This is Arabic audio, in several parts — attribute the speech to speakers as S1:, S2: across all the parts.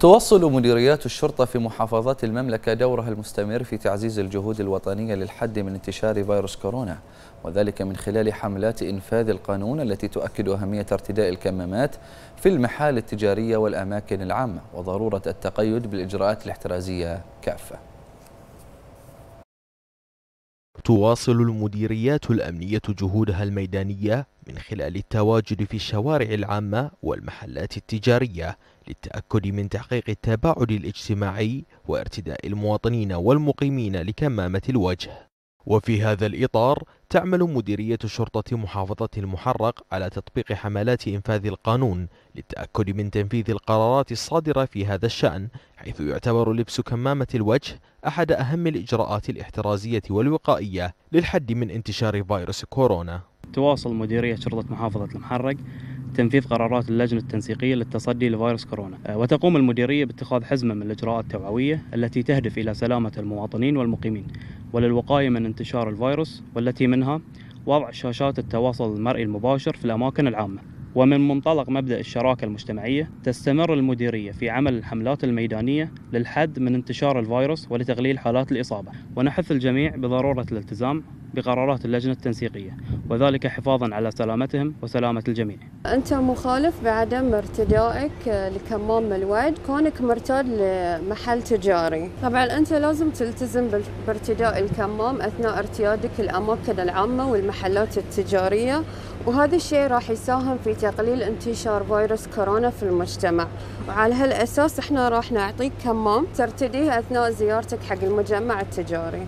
S1: توصل مديريات الشرطة في محافظات المملكة دورها المستمر في تعزيز الجهود الوطنية للحد من انتشار فيروس كورونا وذلك من خلال حملات إنفاذ القانون التي تؤكد أهمية ارتداء الكمامات في المحال التجارية والأماكن العامة وضرورة التقيد بالإجراءات الاحترازية كافة
S2: تواصل المديريات الأمنية جهودها الميدانية من خلال التواجد في الشوارع العامة والمحلات التجارية للتأكد من تحقيق التباعد الاجتماعي وارتداء المواطنين والمقيمين لكمامة الوجه وفي هذا الإطار تعمل مديرية شرطة محافظة المحرق على تطبيق حملات إنفاذ القانون للتأكد من تنفيذ القرارات الصادرة في هذا الشأن حيث يعتبر لبس كمامة الوجه أحد أهم الإجراءات
S3: الاحترازية والوقائية للحد من انتشار فيروس كورونا تواصل مديرية شرطة محافظة المحرق تنفيذ قرارات اللجنة التنسيقية للتصدي لفيروس كورونا آه، وتقوم المديرية باتخاذ حزمة من الإجراءات التوعوية التي تهدف إلى سلامة المواطنين والمقيمين وللوقاية من انتشار الفيروس والتي منها وضع شاشات التواصل المرئي المباشر في الأماكن العامة ومن منطلق مبدأ الشراكة المجتمعية تستمر المديرية في عمل الحملات الميدانية للحد من انتشار الفيروس ولتقليل حالات الإصابة ونحث الجميع بضرورة الالتزام بقرارات اللجنة التنسيقية وذلك حفاظا على سلامتهم وسلامة الجميع
S4: أنت مخالف بعدم ارتدائك لكمام الوعد كونك مرتاد لمحل تجاري طبعا أنت لازم تلتزم بارتداء الكمام أثناء ارتيادك الأماكن العامة والمحلات التجارية وهذا الشيء راح يساهم في تقليل انتشار فيروس كورونا في المجتمع وعلى هالأساس احنا راح نعطيك كمام ترتديه أثناء زيارتك حق المجمع التجاري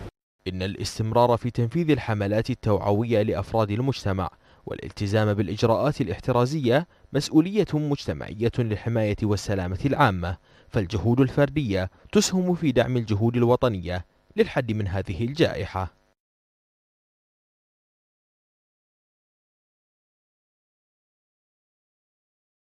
S2: إن الاستمرار في تنفيذ الحملات التوعوية لأفراد المجتمع والالتزام بالإجراءات الاحترازية مسؤولية مجتمعية للحماية والسلامة العامة فالجهود الفردية تسهم في دعم الجهود الوطنية للحد من هذه الجائحة